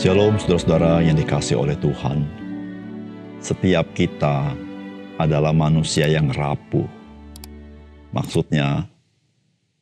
Shalom saudara-saudara yang dikasih oleh Tuhan. Setiap kita adalah manusia yang rapuh. Maksudnya,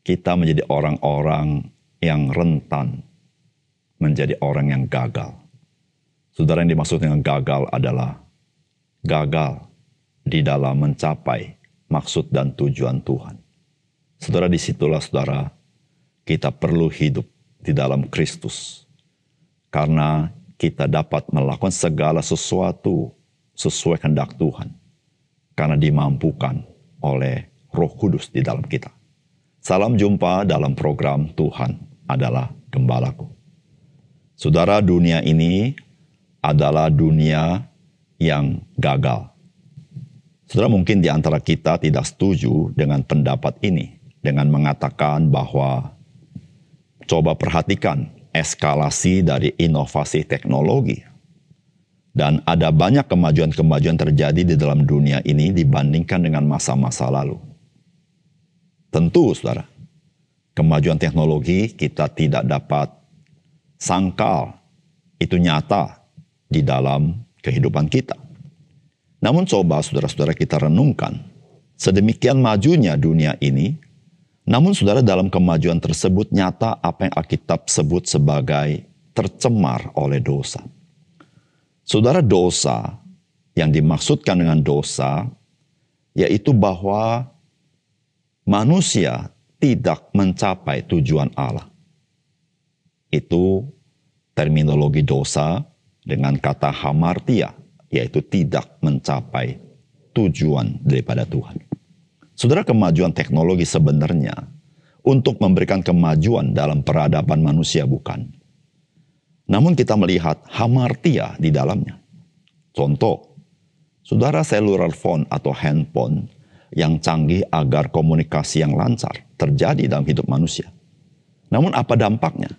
kita menjadi orang-orang yang rentan, menjadi orang yang gagal. Saudara yang dimaksud dengan gagal adalah gagal di dalam mencapai maksud dan tujuan Tuhan. Saudara, disitulah saudara, kita perlu hidup di dalam Kristus karena kita dapat melakukan segala sesuatu sesuai kehendak Tuhan. Karena dimampukan oleh roh kudus di dalam kita. Salam jumpa dalam program Tuhan adalah Gembalaku. Saudara dunia ini adalah dunia yang gagal. Saudara mungkin di antara kita tidak setuju dengan pendapat ini. Dengan mengatakan bahwa coba perhatikan eskalasi dari inovasi teknologi. Dan ada banyak kemajuan-kemajuan terjadi di dalam dunia ini dibandingkan dengan masa-masa lalu. Tentu, saudara, kemajuan teknologi kita tidak dapat sangkal. Itu nyata di dalam kehidupan kita. Namun coba saudara-saudara kita renungkan, sedemikian majunya dunia ini, namun saudara dalam kemajuan tersebut nyata apa yang Alkitab sebut sebagai tercemar oleh dosa. Saudara dosa yang dimaksudkan dengan dosa yaitu bahwa manusia tidak mencapai tujuan Allah. Itu terminologi dosa dengan kata hamartia, yaitu tidak mencapai tujuan daripada Tuhan. Saudara kemajuan teknologi sebenarnya untuk memberikan kemajuan dalam peradaban manusia bukan. Namun kita melihat hamartia di dalamnya. Contoh, saudara seluler phone atau handphone yang canggih agar komunikasi yang lancar terjadi dalam hidup manusia. Namun apa dampaknya?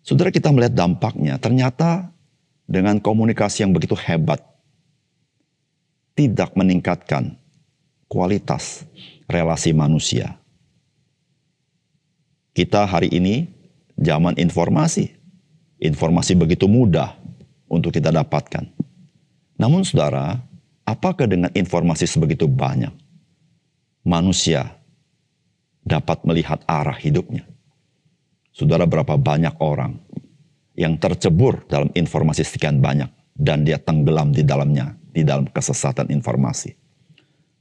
Saudara kita melihat dampaknya, ternyata dengan komunikasi yang begitu hebat, tidak meningkatkan kualitas relasi manusia. Kita hari ini zaman informasi. Informasi begitu mudah untuk kita dapatkan. Namun saudara, apakah dengan informasi sebegitu banyak manusia dapat melihat arah hidupnya? Saudara berapa banyak orang yang tercebur dalam informasi sekian banyak dan dia tenggelam di dalamnya, di dalam kesesatan informasi.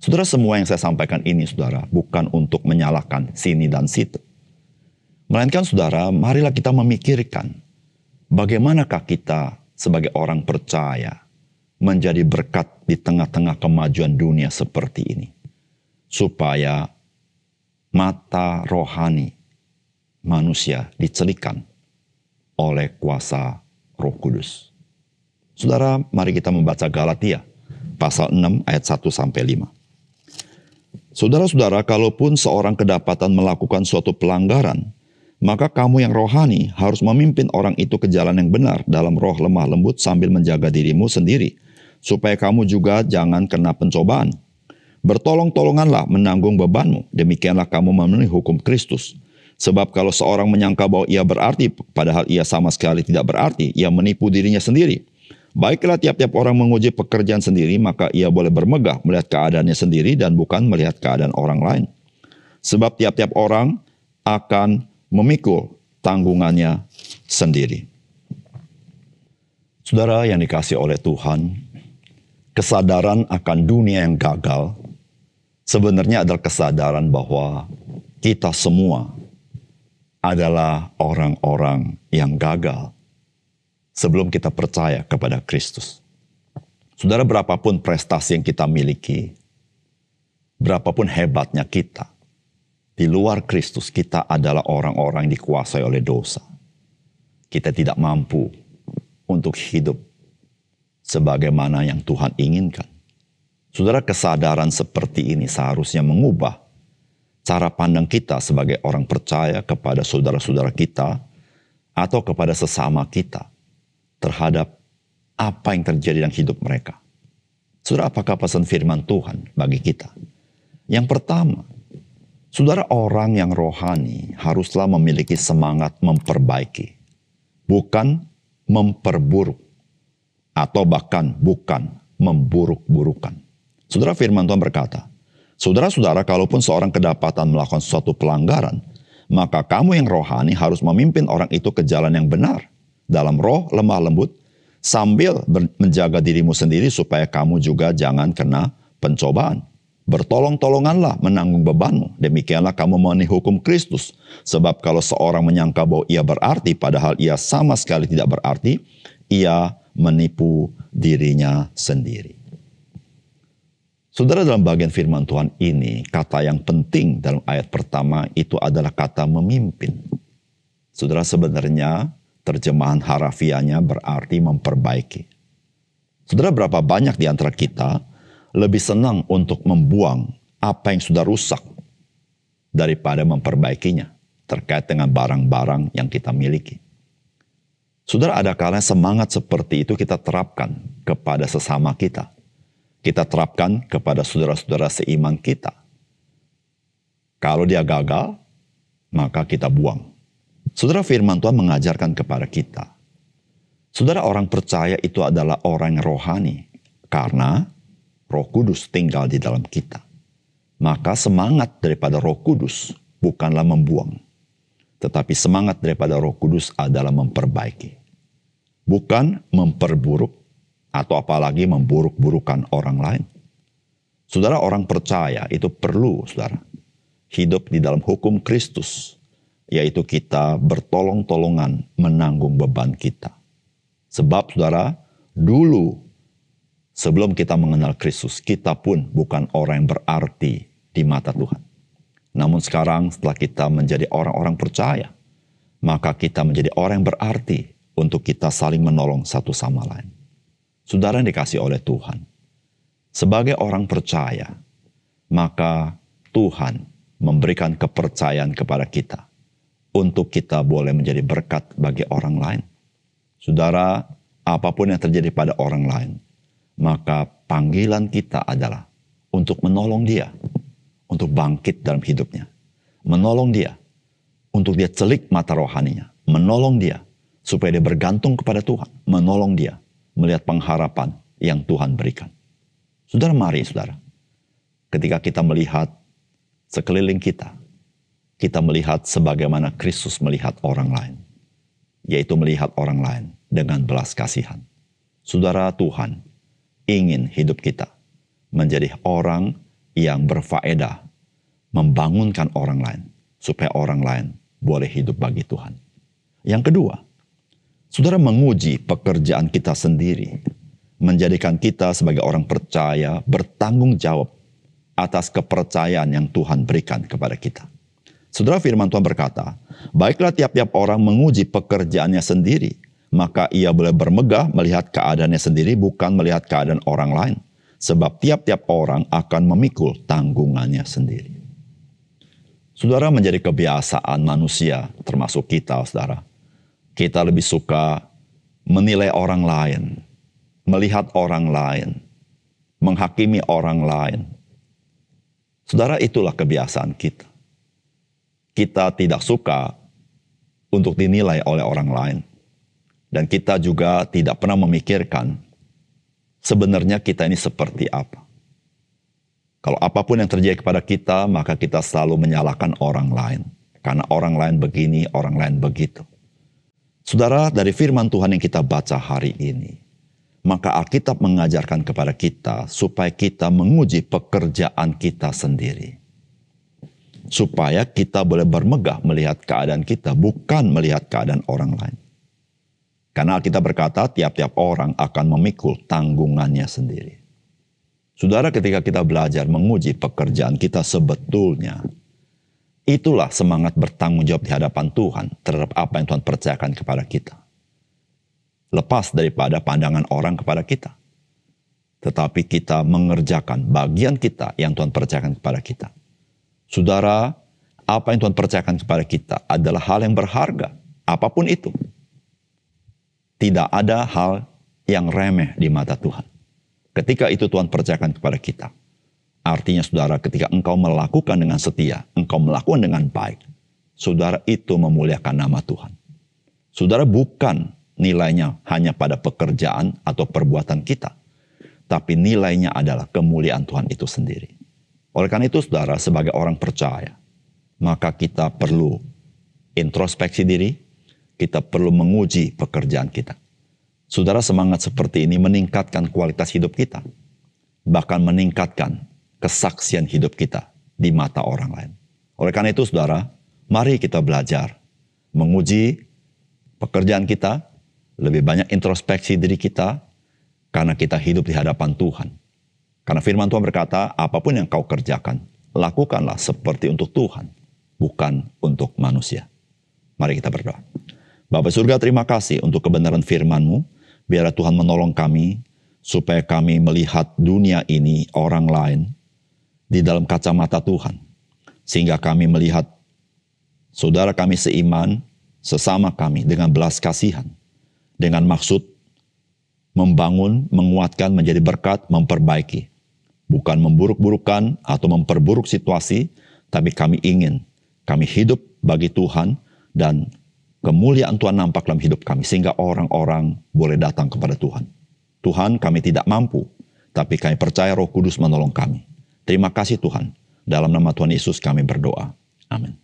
Saudara semua yang saya sampaikan ini saudara bukan untuk menyalahkan sini dan situ. Melainkan saudara, marilah kita memikirkan bagaimanakah kita sebagai orang percaya menjadi berkat di tengah-tengah kemajuan dunia seperti ini. Supaya mata rohani manusia dicelikan oleh kuasa roh kudus. Saudara, mari kita membaca Galatia pasal 6 ayat 1 sampai 5. Saudara-saudara, kalaupun seorang kedapatan melakukan suatu pelanggaran, maka kamu yang rohani harus memimpin orang itu ke jalan yang benar dalam roh lemah lembut sambil menjaga dirimu sendiri, supaya kamu juga jangan kena pencobaan. Bertolong-tolonganlah menanggung bebanmu, demikianlah kamu memenuhi hukum Kristus. Sebab kalau seorang menyangka bahwa ia berarti, padahal ia sama sekali tidak berarti, ia menipu dirinya sendiri. Baiklah tiap-tiap orang menguji pekerjaan sendiri, maka ia boleh bermegah melihat keadaannya sendiri dan bukan melihat keadaan orang lain. Sebab tiap-tiap orang akan memikul tanggungannya sendiri. Saudara yang dikasih oleh Tuhan, kesadaran akan dunia yang gagal sebenarnya adalah kesadaran bahwa kita semua adalah orang-orang yang gagal sebelum kita percaya kepada Kristus. Saudara, berapapun prestasi yang kita miliki, berapapun hebatnya kita, di luar Kristus kita adalah orang-orang yang dikuasai oleh dosa. Kita tidak mampu untuk hidup sebagaimana yang Tuhan inginkan. Saudara, kesadaran seperti ini seharusnya mengubah cara pandang kita sebagai orang percaya kepada saudara-saudara kita atau kepada sesama kita terhadap apa yang terjadi dalam hidup mereka. Saudara, apakah pesan firman Tuhan bagi kita? Yang pertama, saudara orang yang rohani haruslah memiliki semangat memperbaiki, bukan memperburuk atau bahkan bukan memburuk-burukan. Saudara firman Tuhan berkata, Saudara-saudara, kalaupun seorang kedapatan melakukan suatu pelanggaran, maka kamu yang rohani harus memimpin orang itu ke jalan yang benar, dalam roh lemah lembut sambil menjaga dirimu sendiri supaya kamu juga jangan kena pencobaan. Bertolong-tolonganlah menanggung bebanmu. Demikianlah kamu memenuhi hukum Kristus. Sebab kalau seorang menyangka bahwa ia berarti padahal ia sama sekali tidak berarti, ia menipu dirinya sendiri. Saudara dalam bagian firman Tuhan ini, kata yang penting dalam ayat pertama itu adalah kata memimpin. Saudara sebenarnya Terjemahan harafianya berarti memperbaiki. Saudara berapa banyak di antara kita lebih senang untuk membuang apa yang sudah rusak daripada memperbaikinya terkait dengan barang-barang yang kita miliki. Saudara ada kalanya semangat seperti itu kita terapkan kepada sesama kita. Kita terapkan kepada saudara-saudara seiman kita. Kalau dia gagal, maka kita buang. Saudara firman Tuhan mengajarkan kepada kita. Saudara orang percaya itu adalah orang rohani. Karena roh kudus tinggal di dalam kita. Maka semangat daripada roh kudus bukanlah membuang. Tetapi semangat daripada roh kudus adalah memperbaiki. Bukan memperburuk atau apalagi memburuk-burukan orang lain. Saudara orang percaya itu perlu saudara hidup di dalam hukum Kristus yaitu kita bertolong-tolongan menanggung beban kita. Sebab saudara, dulu sebelum kita mengenal Kristus, kita pun bukan orang yang berarti di mata Tuhan. Namun sekarang setelah kita menjadi orang-orang percaya, maka kita menjadi orang yang berarti untuk kita saling menolong satu sama lain. Saudara yang dikasih oleh Tuhan, sebagai orang percaya, maka Tuhan memberikan kepercayaan kepada kita untuk kita boleh menjadi berkat bagi orang lain. Saudara, apapun yang terjadi pada orang lain, maka panggilan kita adalah untuk menolong dia untuk bangkit dalam hidupnya, menolong dia untuk dia celik mata rohaninya, menolong dia supaya dia bergantung kepada Tuhan, menolong dia melihat pengharapan yang Tuhan berikan. Saudara, mari saudara, ketika kita melihat sekeliling kita, kita melihat sebagaimana Kristus melihat orang lain, yaitu melihat orang lain dengan belas kasihan. Saudara Tuhan ingin hidup kita menjadi orang yang berfaedah, membangunkan orang lain, supaya orang lain boleh hidup bagi Tuhan. Yang kedua, saudara menguji pekerjaan kita sendiri, menjadikan kita sebagai orang percaya bertanggung jawab atas kepercayaan yang Tuhan berikan kepada kita. Saudara firman Tuhan berkata, Baiklah tiap-tiap orang menguji pekerjaannya sendiri, maka ia boleh bermegah melihat keadaannya sendiri bukan melihat keadaan orang lain. Sebab tiap-tiap orang akan memikul tanggungannya sendiri. Saudara menjadi kebiasaan manusia, termasuk kita saudara. Kita lebih suka menilai orang lain, melihat orang lain, menghakimi orang lain. Saudara itulah kebiasaan kita kita tidak suka untuk dinilai oleh orang lain. Dan kita juga tidak pernah memikirkan sebenarnya kita ini seperti apa. Kalau apapun yang terjadi kepada kita, maka kita selalu menyalahkan orang lain. Karena orang lain begini, orang lain begitu. Saudara, dari firman Tuhan yang kita baca hari ini, maka Alkitab mengajarkan kepada kita supaya kita menguji pekerjaan kita sendiri supaya kita boleh bermegah melihat keadaan kita, bukan melihat keadaan orang lain. Karena kita berkata tiap-tiap orang akan memikul tanggungannya sendiri. Saudara ketika kita belajar menguji pekerjaan kita sebetulnya, itulah semangat bertanggung jawab di hadapan Tuhan terhadap apa yang Tuhan percayakan kepada kita. Lepas daripada pandangan orang kepada kita. Tetapi kita mengerjakan bagian kita yang Tuhan percayakan kepada kita Saudara, apa yang Tuhan percayakan kepada kita adalah hal yang berharga, apapun itu. Tidak ada hal yang remeh di mata Tuhan. Ketika itu Tuhan percayakan kepada kita. Artinya saudara, ketika engkau melakukan dengan setia, engkau melakukan dengan baik, saudara itu memuliakan nama Tuhan. Saudara bukan nilainya hanya pada pekerjaan atau perbuatan kita, tapi nilainya adalah kemuliaan Tuhan itu sendiri. Oleh karena itu saudara sebagai orang percaya, maka kita perlu introspeksi diri, kita perlu menguji pekerjaan kita. Saudara semangat seperti ini meningkatkan kualitas hidup kita. Bahkan meningkatkan kesaksian hidup kita di mata orang lain. Oleh karena itu saudara, mari kita belajar menguji pekerjaan kita, lebih banyak introspeksi diri kita, karena kita hidup di hadapan Tuhan. Karena firman Tuhan berkata, apapun yang kau kerjakan, lakukanlah seperti untuk Tuhan, bukan untuk manusia. Mari kita berdoa. Bapak surga terima kasih untuk kebenaran firman-Mu. Biar Tuhan menolong kami, supaya kami melihat dunia ini, orang lain, di dalam kacamata Tuhan. Sehingga kami melihat saudara kami seiman, sesama kami dengan belas kasihan. Dengan maksud membangun, menguatkan, menjadi berkat, memperbaiki bukan memburuk-burukan atau memperburuk situasi, tapi kami ingin kami hidup bagi Tuhan dan kemuliaan Tuhan nampak dalam hidup kami sehingga orang-orang boleh datang kepada Tuhan. Tuhan, kami tidak mampu, tapi kami percaya Roh Kudus menolong kami. Terima kasih Tuhan. Dalam nama Tuhan Yesus kami berdoa. Amin.